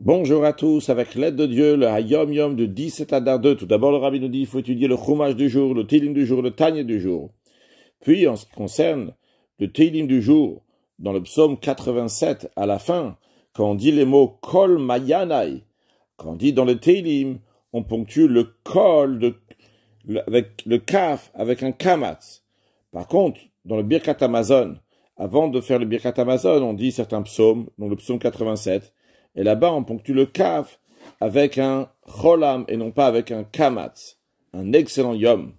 Bonjour à tous, avec l'aide de Dieu, le Hayom Yom de 17 à 2. Tout d'abord, le rabbi nous dit, il faut étudier le Chumash du jour, le Télim du jour, le Tanya du jour. Puis, en ce qui concerne le Télim du jour, dans le psaume 87, à la fin, quand on dit les mots Kol Mayanai, quand on dit dans le Télim, on ponctue le Kol avec le Kaf, avec un Kamatz. Par contre, dans le Birkat Amazon, avant de faire le Birkat Amazon, on dit certains psaumes, dont le psaume 87, et là-bas, on ponctue le kaf avec un cholam et non pas avec un Kamat, un excellent yom.